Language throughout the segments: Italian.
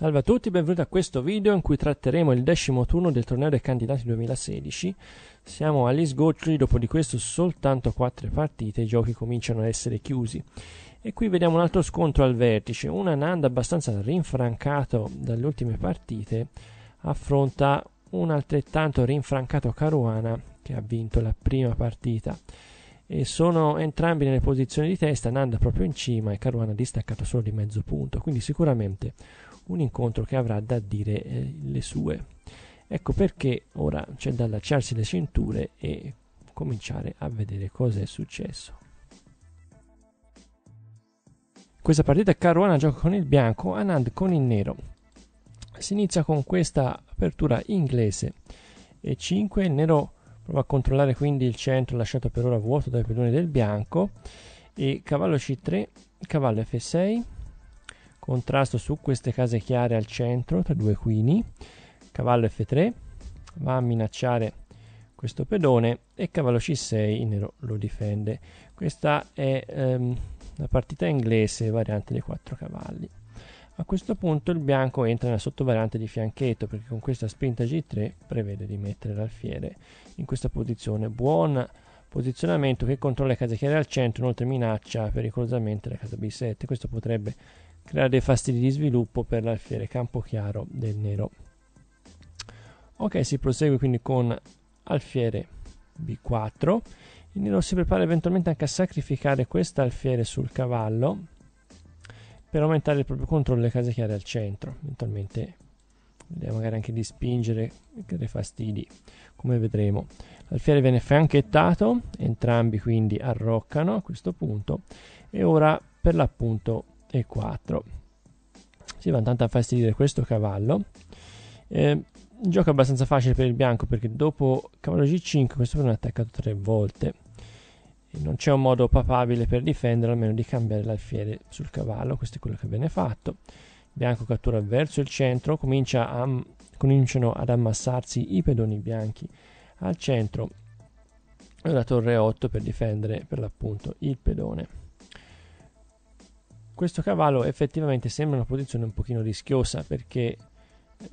Salve a tutti, benvenuti a questo video in cui tratteremo il decimo turno del torneo dei candidati 2016. Siamo agli sgoccioli, dopo di questo soltanto 4 partite, i giochi cominciano a essere chiusi. E qui vediamo un altro scontro al vertice, un Nanda abbastanza rinfrancato dalle ultime partite affronta un altrettanto rinfrancato Caruana che ha vinto la prima partita. E sono entrambi nelle posizioni di testa, Nanda proprio in cima e Caruana distaccato solo di mezzo punto, quindi sicuramente un incontro che avrà da dire eh, le sue. Ecco perché ora c'è da allacciarsi le cinture e cominciare a vedere cosa è successo. Questa partita Caruana gioca con il bianco, Anand con il nero. Si inizia con questa apertura inglese e 5, il nero prova a controllare quindi il centro lasciato per ora vuoto dai pedoni del bianco e cavallo c3, cavallo f6, contrasto su queste case chiare al centro tra due quini cavallo f3 va a minacciare questo pedone e cavallo c6 il nero lo difende questa è ehm, la partita inglese variante dei quattro cavalli a questo punto il bianco entra nella sottovariante di fianchetto perché con questa spinta g3 prevede di mettere l'alfiere in questa posizione buona posizionamento che controlla le case chiare al centro, inoltre minaccia pericolosamente la casa B7. Questo potrebbe creare dei fastidi di sviluppo per l'alfiere Campochiaro del nero. Ok, si prosegue quindi con alfiere B4. Il nero si prepara eventualmente anche a sacrificare questa alfiere sul cavallo per aumentare il proprio controllo delle case chiare al centro, eventualmente magari anche di spingere creare fastidi, come vedremo. L'alfiere viene fianchettato, entrambi quindi arroccano a questo punto e ora per l'appunto e 4. Si va tanto a fastidire questo cavallo. Eh, gioco abbastanza facile per il bianco perché dopo cavallo g5 questo viene attaccato tre volte. E non c'è un modo papabile per difendere, almeno di cambiare l'alfiere sul cavallo, questo è quello che viene fatto. bianco cattura verso il centro, a, cominciano ad ammassarsi i pedoni bianchi al centro e la torre 8 per difendere per l'appunto il pedone questo cavallo effettivamente sembra una posizione un pochino rischiosa perché eh,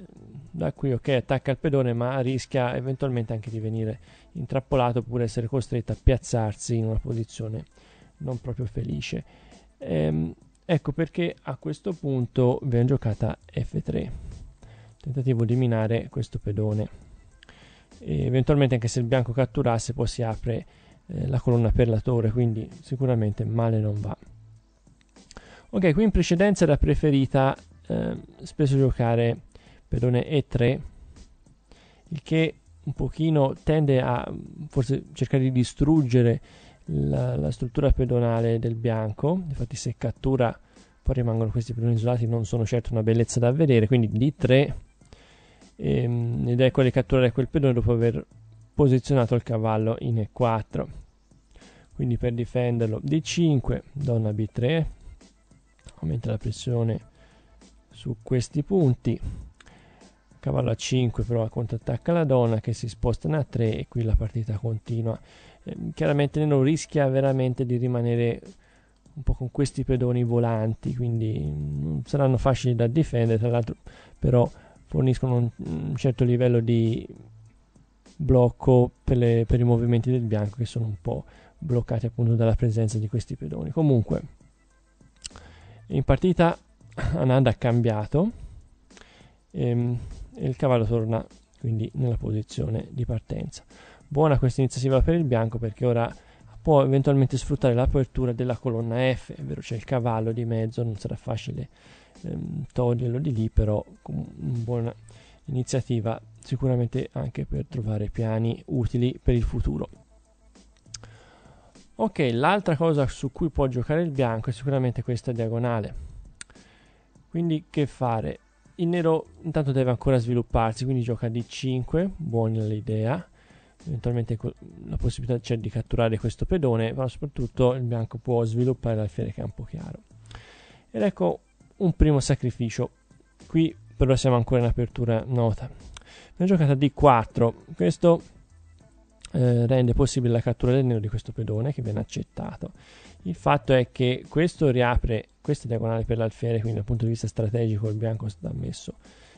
da qui ok attacca il pedone ma rischia eventualmente anche di venire intrappolato oppure essere costretto a piazzarsi in una posizione non proprio felice ehm, ecco perché a questo punto viene giocata f3 tentativo di minare questo pedone e eventualmente anche se il bianco catturasse poi si apre eh, la colonna per la torre quindi sicuramente male non va Ok, qui in precedenza era preferita eh, spesso giocare pedone E3, il che un pochino tende a forse cercare di distruggere la, la struttura pedonale del bianco, infatti se cattura poi rimangono questi pedoni isolati, non sono certo una bellezza da vedere, quindi D3 ehm, ed ecco di catturare quel pedone dopo aver posizionato il cavallo in E4, quindi per difenderlo D5, donna B3, aumenta la pressione su questi punti cavallo a 5 però contrattacca la donna che si spostano a 3 e qui la partita continua ehm, chiaramente Nero rischia veramente di rimanere un po' con questi pedoni volanti quindi non mm, saranno facili da difendere tra l'altro però forniscono un, un certo livello di blocco per, le, per i movimenti del bianco che sono un po' bloccati appunto dalla presenza di questi pedoni comunque in partita Ananda ha cambiato ehm, e, il cavallo torna quindi nella posizione di partenza. Buona questa iniziativa per il bianco perché ora può eventualmente sfruttare l'apertura della colonna F, ovvero c'è il cavallo di mezzo, non sarà facile ehm, toglierlo di lì, però buona iniziativa sicuramente anche per trovare piani utili per il futuro ok l'altra cosa su cui può giocare il bianco è sicuramente questa diagonale quindi che fare il nero intanto deve ancora svilupparsi quindi gioca d5 buona l'idea eventualmente la possibilità c'è cioè, di catturare questo pedone ma soprattutto il bianco può sviluppare l'alfiere campo chiaro ed ecco un primo sacrificio qui però siamo ancora in apertura nota una giocata d4 questo eh, rende possibile la cattura del nero di questo pedone che viene accettato. Il fatto è che questo riapre questa diagonale per l'alfiere, quindi dal punto di vista strategico il bianco sta messo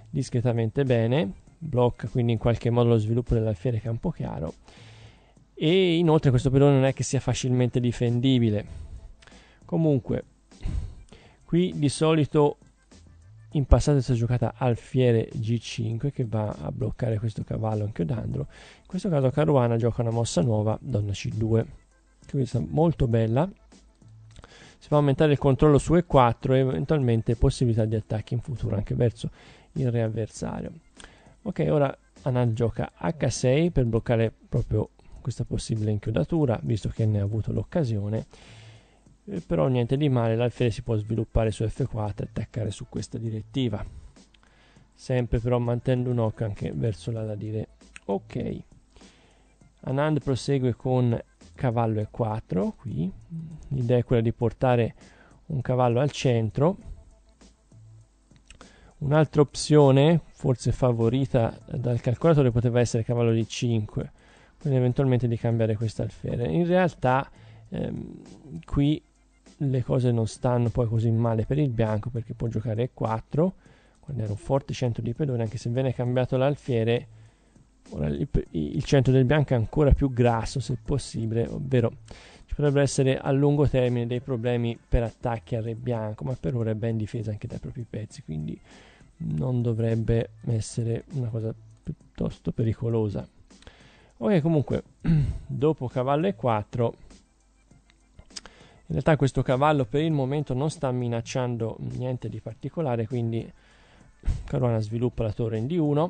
discretamente bene, blocca quindi in qualche modo lo sviluppo dell'alfiere Campochiaro e inoltre questo pedone non è che sia facilmente difendibile. Comunque, qui di solito in passato è stata giocata alfiere g5 che va a bloccare questo cavallo inchiodandolo in questo caso Caruana gioca una mossa nuova donna c2 questa molto bella si fa aumentare il controllo su e4 e eventualmente possibilità di attacchi in futuro anche verso il re avversario ok ora Anand gioca h6 per bloccare proprio questa possibile inchiodatura visto che ne ha avuto l'occasione eh, però niente di male, l'alfiere si può sviluppare su F4 e attaccare su questa direttiva, sempre però mantenendo un occhio anche verso l'ala dire Ok, Anand prosegue con cavallo E4, qui l'idea è quella di portare un cavallo al centro. Un'altra opzione, forse favorita dal calcolatore, poteva essere cavallo D5, quindi eventualmente di cambiare questa alfiere. In realtà ehm, qui le cose non stanno poi così male per il bianco perché può giocare e 4 quando era un forte centro di pedone anche se viene cambiato l'alfiere ora il, il centro del bianco è ancora più grasso se possibile ovvero ci potrebbero essere a lungo termine dei problemi per attacchi al re bianco ma per ora è ben difesa anche dai propri pezzi quindi non dovrebbe essere una cosa piuttosto pericolosa ok comunque dopo cavallo e 4 in realtà questo cavallo per il momento non sta minacciando niente di particolare, quindi Caruana sviluppa la torre in D1.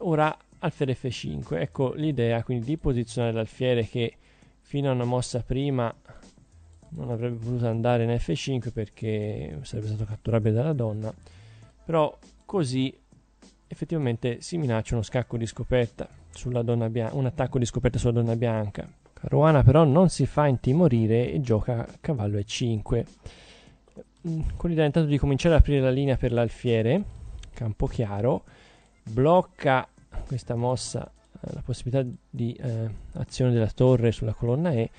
ora alfiere F5. Ecco l'idea quindi di posizionare l'alfiere che fino a una mossa prima non avrebbe potuto andare in F5 perché sarebbe stato catturabile dalla donna. Però così effettivamente si minaccia uno scacco di scoperta sulla donna bianca, un attacco di scoperta sulla donna bianca Caruana però non si fa intimorire e gioca cavallo e5. Con l'idea intanto di cominciare ad aprire la linea per l'alfiere, campo chiaro, blocca questa mossa eh, la possibilità di eh, azione della torre sulla colonna E e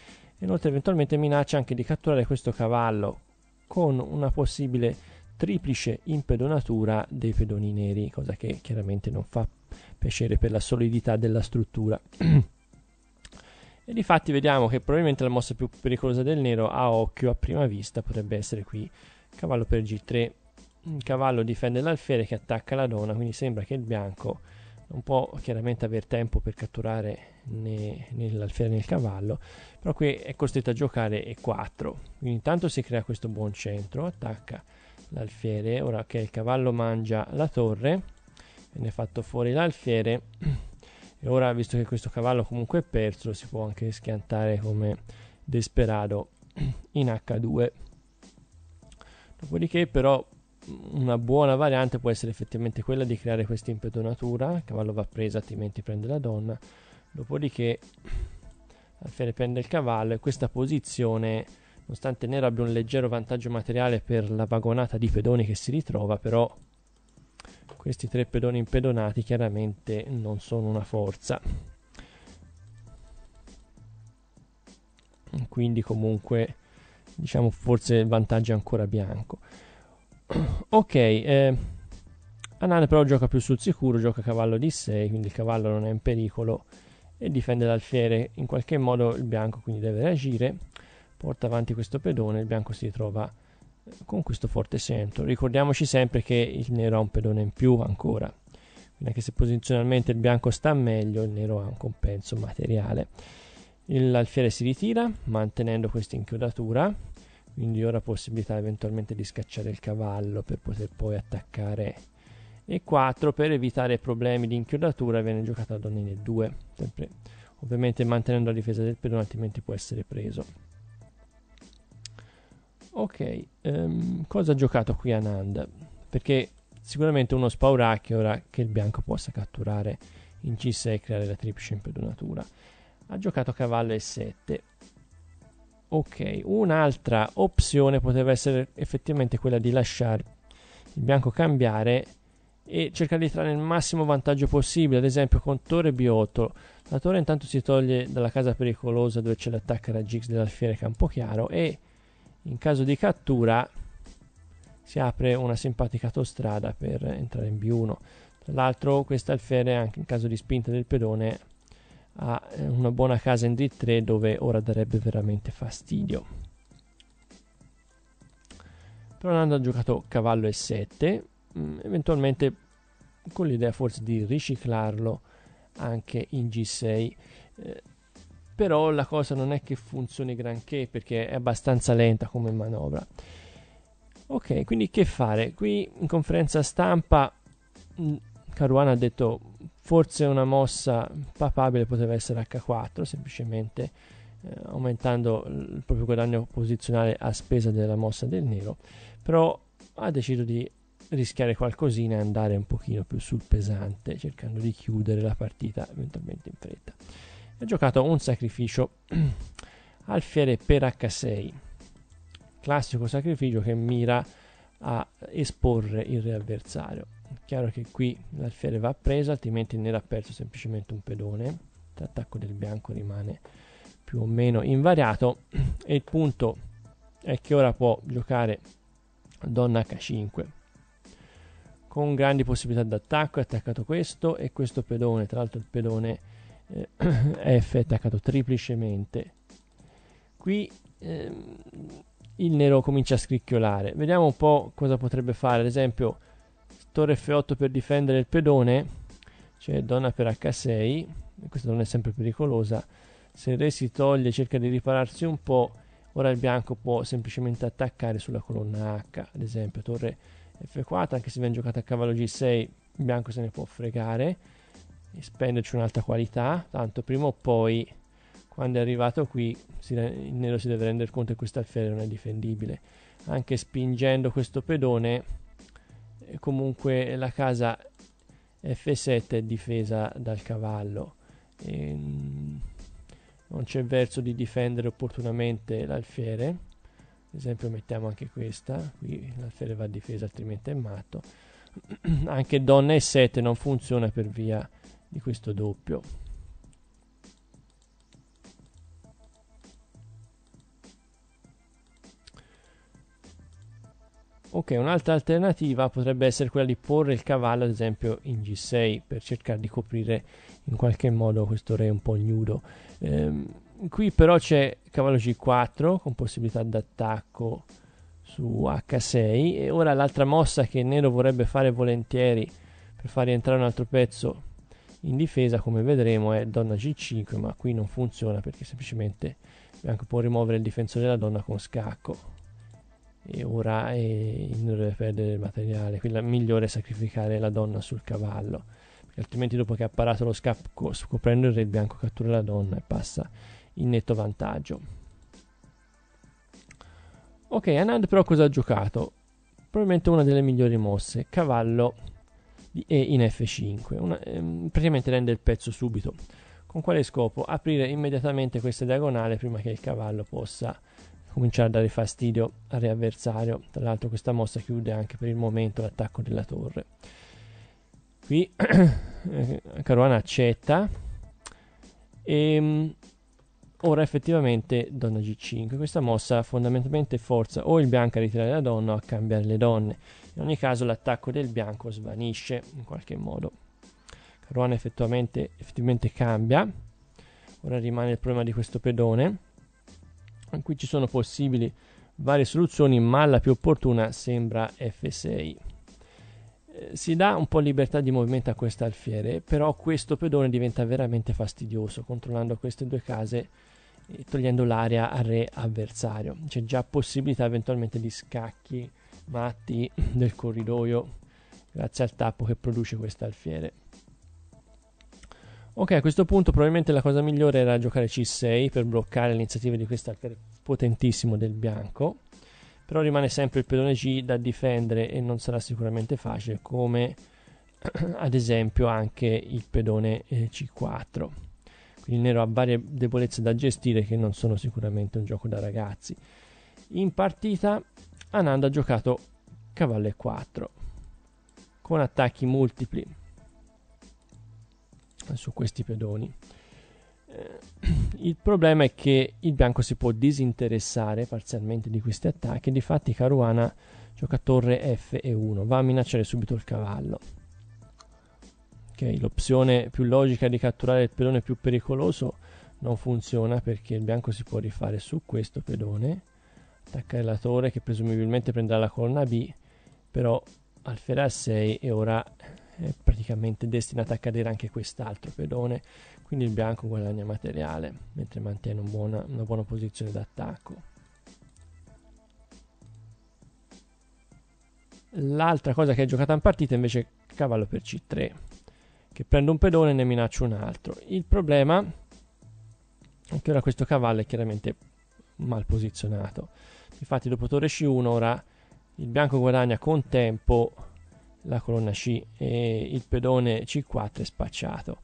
inoltre eventualmente minaccia anche di catturare questo cavallo con una possibile triplice impedonatura dei pedoni neri, cosa che chiaramente non fa piacere per la solidità della struttura. E difatti vediamo che probabilmente la mossa più pericolosa del nero a occhio a prima vista potrebbe essere qui cavallo per g3. Il cavallo difende l'alfiere che attacca la donna, quindi sembra che il bianco non può chiaramente aver tempo per catturare né, né l'alfiere né il cavallo, però qui è costretto a giocare e4. Quindi intanto si crea questo buon centro, attacca l'alfiere, ora che il cavallo mangia la torre, viene fatto fuori l'alfiere e ora visto che questo cavallo comunque è perso si può anche schiantare come Desperado in H2 dopodiché però una buona variante può essere effettivamente quella di creare questa impedonatura il cavallo va preso altrimenti prende la donna dopodiché Alfiere prende il cavallo e questa posizione nonostante Nero abbia un leggero vantaggio materiale per la vagonata di pedoni che si ritrova però questi tre pedoni impedonati chiaramente non sono una forza quindi comunque diciamo forse il vantaggio è ancora bianco ok eh, Anane però gioca più sul sicuro gioca cavallo di 6 quindi il cavallo non è in pericolo e difende l'alfiere in qualche modo il bianco quindi deve reagire porta avanti questo pedone il bianco si ritrova con questo forte centro. Ricordiamoci sempre che il nero ha un pedone in più ancora, quindi anche se posizionalmente il bianco sta meglio, il nero ha un compenso materiale. L'alfiere si ritira mantenendo questa inchiodatura, quindi ora possibilità eventualmente di scacciare il cavallo per poter poi attaccare E4 per evitare problemi di inchiodatura viene giocata a donna 2 sempre ovviamente mantenendo la difesa del pedone altrimenti può essere preso. Ok, um, cosa ha giocato qui Anand? Perché sicuramente uno spauracchio ora che il bianco possa catturare in C6 e creare la tripscia impedonatura. Ha giocato cavallo E7. Ok, un'altra opzione poteva essere effettivamente quella di lasciare il bianco cambiare e cercare di trarre il massimo vantaggio possibile, ad esempio con Torre B8. La torre intanto si toglie dalla casa pericolosa dove c'è l'attacco da Gix dell'alfiere Campochiaro e in caso di cattura si apre una simpatica autostrada per entrare in B1 tra l'altro questa alfiere anche in caso di spinta del pedone ha eh, una buona casa in D3 dove ora darebbe veramente fastidio però ha giocato cavallo E7 mm, eventualmente con l'idea forse di riciclarlo anche in G6 eh, però la cosa non è che funzioni granché perché è abbastanza lenta come manovra. Ok, quindi che fare? Qui in conferenza stampa mm, Caruana ha detto forse una mossa papabile poteva essere H4, semplicemente eh, aumentando il proprio guadagno posizionale a spesa della mossa del nero, però ha deciso di rischiare qualcosina e andare un pochino più sul pesante, cercando di chiudere la partita eventualmente in fretta ha giocato un sacrificio alfiere per H6 classico sacrificio che mira a esporre il re avversario chiaro che qui l'alfiere va presa altrimenti il nero ha perso semplicemente un pedone l'attacco del bianco rimane più o meno invariato e il punto è che ora può giocare donna h5 con grandi possibilità d'attacco è attaccato questo e questo pedone tra l'altro il pedone eh, F è attaccato triplicemente. Qui ehm, il nero comincia a scricchiolare. Vediamo un po' cosa potrebbe fare. Ad esempio, torre F8 per difendere il pedone, cioè donna per H6. Questa donna è sempre pericolosa. Se il re si toglie, e cerca di ripararsi un po'. Ora il bianco può semplicemente attaccare sulla colonna H, ad esempio, torre F4, anche se viene giocata a cavallo G6, il bianco se ne può fregare e spenderci un'alta qualità, tanto prima o poi quando è arrivato qui si, il nero si deve rendere conto che questo alfiere non è difendibile. Anche spingendo questo pedone eh, comunque la casa F7 è difesa dal cavallo. E ehm, non c'è verso di difendere opportunamente l'alfiere. Ad esempio mettiamo anche questa, qui l'alfiere va difesa altrimenti è matto. anche donna E7 non funziona per via di questo doppio ok un'altra alternativa potrebbe essere quella di porre il cavallo ad esempio in g6 per cercare di coprire in qualche modo questo re un po' nudo ehm, qui però c'è cavallo g4 con possibilità d'attacco su h6 e ora l'altra mossa che nero vorrebbe fare volentieri per far rientrare un altro pezzo in difesa come vedremo è donna g5 ma qui non funziona perché semplicemente Bianco può rimuovere il difensore della donna con scacco e ora è non deve perdere il materiale quindi è migliore sacrificare la donna sul cavallo perché altrimenti dopo che ha parato lo scacco scoprendo il re bianco cattura la donna e passa in netto vantaggio ok Anand però cosa ha giocato? probabilmente una delle migliori mosse cavallo e in F5. Una, ehm, praticamente rende il pezzo subito. Con quale scopo? Aprire immediatamente questa diagonale prima che il cavallo possa cominciare a dare fastidio al riavversario. Tra l'altro questa mossa chiude anche per il momento l'attacco della torre. Qui eh, Caruana accetta e ehm, Ora effettivamente donna g5, questa mossa fondamentalmente forza o il bianco a ritirare la donna o a cambiare le donne, in ogni caso l'attacco del bianco svanisce in qualche modo. Caruana effettivamente, effettivamente cambia, ora rimane il problema di questo pedone, in cui ci sono possibili varie soluzioni ma la più opportuna sembra f6 eh, si dà un po' libertà di movimento a questo alfiere, però questo pedone diventa veramente fastidioso. Controllando queste due case eh, togliendo l'area al re avversario. C'è già possibilità eventualmente di scacchi matti del corridoio grazie al tappo che produce questo alfiere. Ok, a questo punto probabilmente la cosa migliore era giocare C6 per bloccare l'iniziativa di questo alfiere potentissimo del bianco, però rimane sempre il pedone G da difendere e non sarà sicuramente facile come ad esempio anche il pedone eh, C4. Il nero ha varie debolezze da gestire che non sono sicuramente un gioco da ragazzi. In partita Ananda ha giocato cavallo e 4 con attacchi multipli su questi pedoni. Eh, il problema è che il bianco si può disinteressare parzialmente di questi attacchi, difatti Caruana gioca torre F e 1, va a minacciare subito il cavallo. Okay, l'opzione più logica di catturare il pedone più pericoloso non funziona perché il bianco si può rifare su questo pedone, attaccare la torre che presumibilmente prenderà la colonna B, però alferà a 6 e ora è praticamente destinata a cadere anche quest'altro pedone, quindi il bianco guadagna materiale mentre mantiene un buona, una buona posizione d'attacco. L'altra cosa che è giocata in partita invece è cavallo per C3 che prendo un pedone e ne minaccio un altro. Il problema è che ora questo cavallo è chiaramente mal posizionato. Infatti dopo torre C1 ora il bianco guadagna con tempo la colonna C e il pedone C4 è spacciato.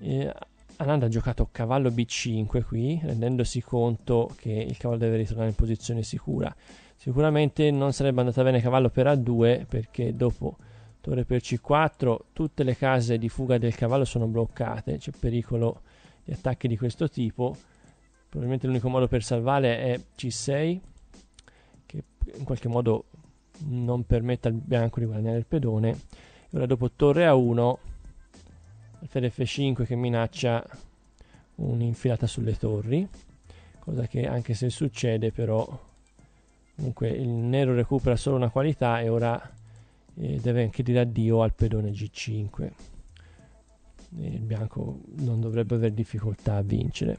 E Ananda ha giocato cavallo B5 qui, rendendosi conto che il cavallo deve ritornare in posizione sicura. Sicuramente non sarebbe andata bene cavallo per A2 perché dopo torre per c4 tutte le case di fuga del cavallo sono bloccate c'è pericolo di attacchi di questo tipo probabilmente l'unico modo per salvare è c6 che in qualche modo non permette al bianco di guadagnare il pedone e ora dopo torre a1 alfiere f5 che minaccia un'infilata sulle torri cosa che anche se succede però comunque il nero recupera solo una qualità e ora e deve anche dire addio al pedone G5 e il bianco non dovrebbe avere difficoltà a vincere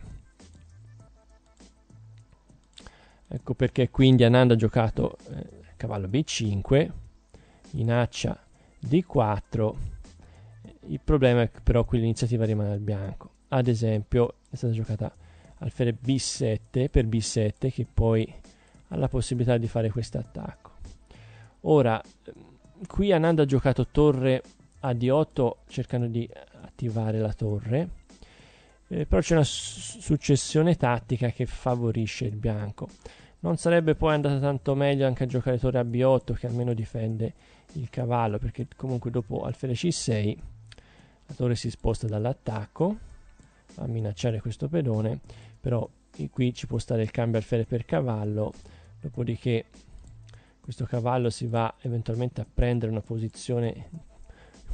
ecco perché quindi Ananda ha giocato eh, cavallo B5 in accia D4 il problema è che però qui l'iniziativa rimane al bianco ad esempio è stata giocata alfiere B7 per B7 che poi ha la possibilità di fare questo attacco ora qui Ananda ha giocato torre a d8 cercando di attivare la torre eh, però c'è una successione tattica che favorisce il bianco non sarebbe poi andata tanto meglio anche a giocare torre a b8 che almeno difende il cavallo perché comunque dopo alfere c6 la torre si sposta dall'attacco a minacciare questo pedone però qui ci può stare il cambio alfere per cavallo dopodiché questo cavallo si va eventualmente a prendere una posizione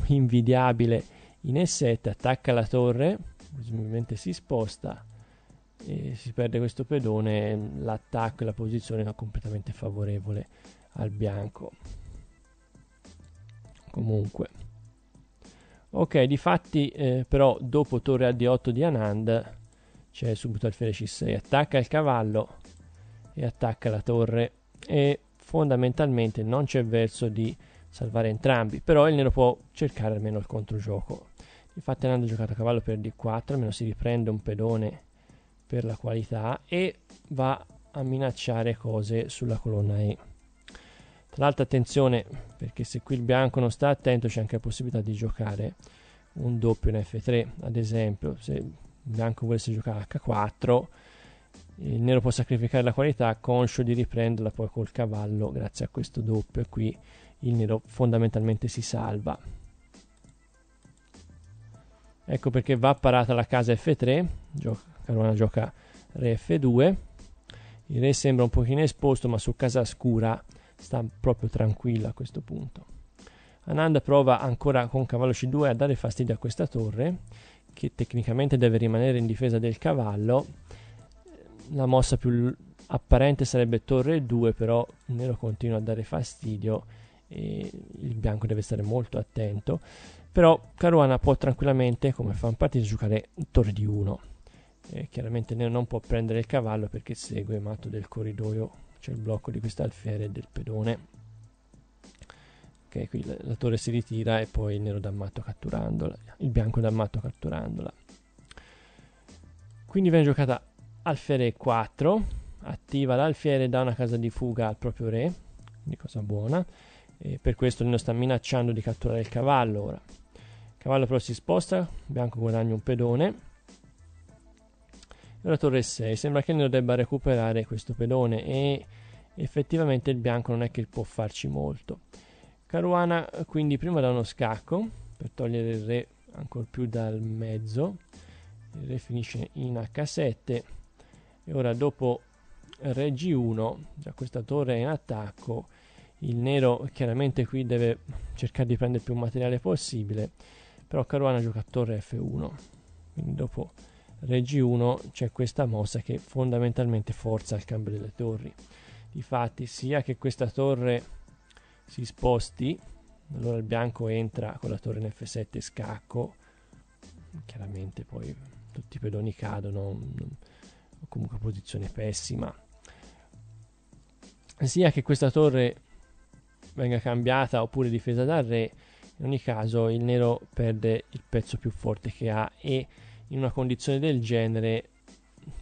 invidiabile in E7, attacca la torre, presumibilmente si sposta e si perde questo pedone, l'attacco e la posizione è completamente favorevole al bianco. Comunque. Ok, difatti eh, però dopo torre a D8 di Anand c'è subito alfiere C6, attacca il cavallo e attacca la torre e fondamentalmente non c'è verso di salvare entrambi, però il nero può cercare almeno il controgioco. Infatti andando a giocare a cavallo per d4, almeno si riprende un pedone per la qualità e va a minacciare cose sulla colonna E. Tra l'altro attenzione, perché se qui il bianco non sta attento c'è anche la possibilità di giocare un doppio in F3, ad esempio, se il bianco volesse giocare H4 il nero può sacrificare la qualità conscio di riprenderla poi col cavallo grazie a questo doppio e qui il nero fondamentalmente si salva ecco perché va parata la casa f3 gioca, Caruana gioca re f2 il re sembra un pochino esposto ma su casa scura sta proprio tranquillo a questo punto Ananda prova ancora con cavallo c2 a dare fastidio a questa torre che tecnicamente deve rimanere in difesa del cavallo la mossa più apparente sarebbe torre 2, però il nero continua a dare fastidio e il bianco deve stare molto attento. Però Caruana può tranquillamente, come fa un partito, giocare torre di 1. E chiaramente il nero non può prendere il cavallo perché segue il matto del corridoio, c'è il blocco di questa alfiere e del pedone. Ok, qui la, la torre si ritira e poi il nero dà matto catturandola, il bianco dà matto catturandola. Quindi viene giocata Alfiere 4 attiva l'alfiere e dà una casa di fuga al proprio re, di cosa buona, e per questo Lino sta minacciando di catturare il cavallo ora. Il cavallo però si sposta, bianco guadagna un pedone. E ora torre 6, sembra che Lino debba recuperare questo pedone e effettivamente il bianco non è che può farci molto. Caruana quindi prima dà uno scacco per togliere il re ancora più dal mezzo, il re finisce in H7 e ora dopo Regi 1 già questa torre è in attacco il nero chiaramente qui deve cercare di prendere più materiale possibile però Caruana gioca a torre F1 quindi dopo Regi 1 c'è questa mossa che fondamentalmente forza il cambio delle torri difatti sia che questa torre si sposti allora il bianco entra con la torre in F7 scacco chiaramente poi tutti i pedoni cadono comunque posizione pessima sia che questa torre venga cambiata oppure difesa dal re in ogni caso il nero perde il pezzo più forte che ha e in una condizione del genere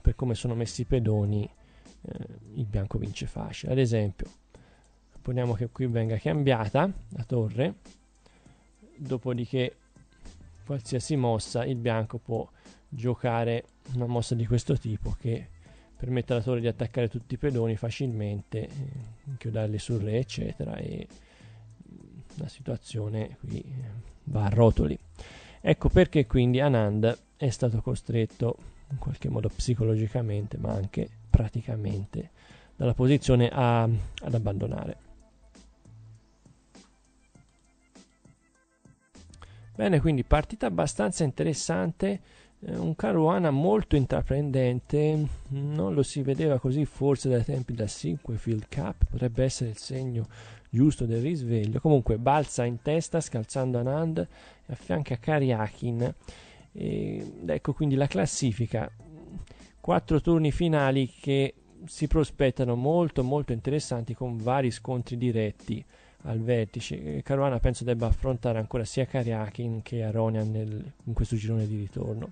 per come sono messi i pedoni eh, il bianco vince facile ad esempio supponiamo che qui venga cambiata la torre dopodiché qualsiasi mossa il bianco può giocare una mossa di questo tipo che permette alla torre di attaccare tutti i pedoni facilmente, eh, inchiodarli sul re, eccetera, e mm, la situazione qui eh, va a rotoli. Ecco perché quindi Anand è stato costretto, in qualche modo psicologicamente, ma anche praticamente, dalla posizione a, ad abbandonare. Bene, quindi partita abbastanza interessante eh, un Caruana molto intraprendente, non lo si vedeva così forse dai tempi da 5 Field Cup, potrebbe essere il segno giusto del risveglio. Comunque balza in testa scalzando Anand e affianca Kariakin. E, ecco quindi la classifica. Quattro turni finali che si prospettano molto molto interessanti con vari scontri diretti al vertice. Eh, Caruana penso debba affrontare ancora sia Kariakin che Aronian nel, in questo girone di ritorno.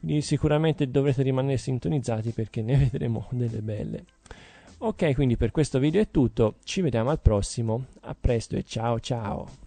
Quindi sicuramente dovrete rimanere sintonizzati perché ne vedremo delle belle. Ok, quindi per questo video è tutto, ci vediamo al prossimo, a presto e ciao ciao!